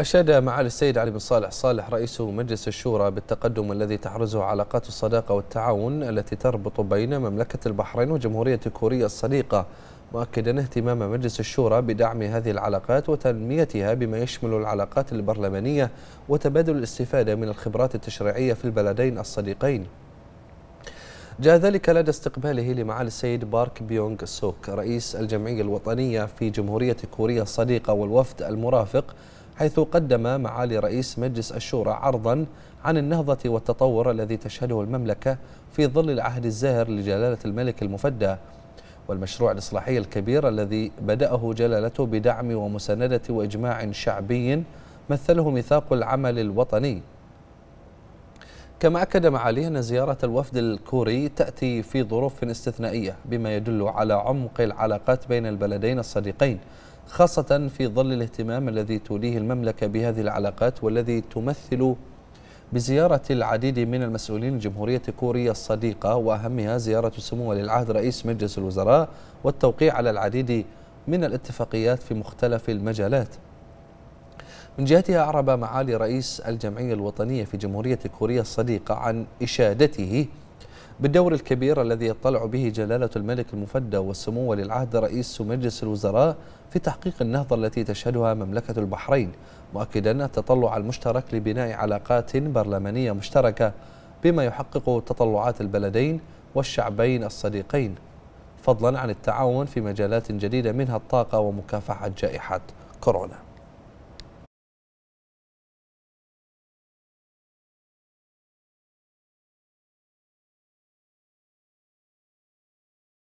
أشاد معالي السيد علي بن صالح صالح رئيس مجلس الشورى بالتقدم الذي تحرزه علاقات الصداقة والتعاون التي تربط بين مملكة البحرين وجمهورية كوريا الصديقة مؤكدا اهتمام مجلس الشورى بدعم هذه العلاقات وتنميتها بما يشمل العلاقات البرلمانية وتبادل الاستفادة من الخبرات التشريعية في البلدين الصديقين جاء ذلك لدى استقباله لمعالي السيد بارك بيونغ سوك رئيس الجمعية الوطنية في جمهورية كوريا الصديقة والوفد المرافق حيث قدم معالي رئيس مجلس الشورى عرضا عن النهضة والتطور الذي تشهده المملكة في ظل العهد الزاهر لجلالة الملك المفدى والمشروع الإصلاحي الكبير الذي بدأه جلالته بدعم ومساندة وإجماع شعبي مثله ميثاق العمل الوطني كما أكد معاليه أن زيارة الوفد الكوري تأتي في ظروف استثنائية بما يدل على عمق العلاقات بين البلدين الصديقين خاصة في ظل الاهتمام الذي توليه المملكة بهذه العلاقات والذي تمثل بزيارة العديد من المسؤولين الجمهورية كوريا الصديقة وأهمها زيارة سمو للعهد رئيس مجلس الوزراء والتوقيع على العديد من الاتفاقيات في مختلف المجالات من جهتها أعرب معالي رئيس الجمعية الوطنية في جمهورية كوريا الصديقة عن إشادته بالدور الكبير الذي يطلع به جلالة الملك المفدى والسمو ولي العهد رئيس مجلس الوزراء في تحقيق النهضة التي تشهدها مملكة البحرين مؤكدا التطلع المشترك لبناء علاقات برلمانية مشتركة بما يحقق تطلعات البلدين والشعبين الصديقين فضلا عن التعاون في مجالات جديدة منها الطاقة ومكافحة جائحة كورونا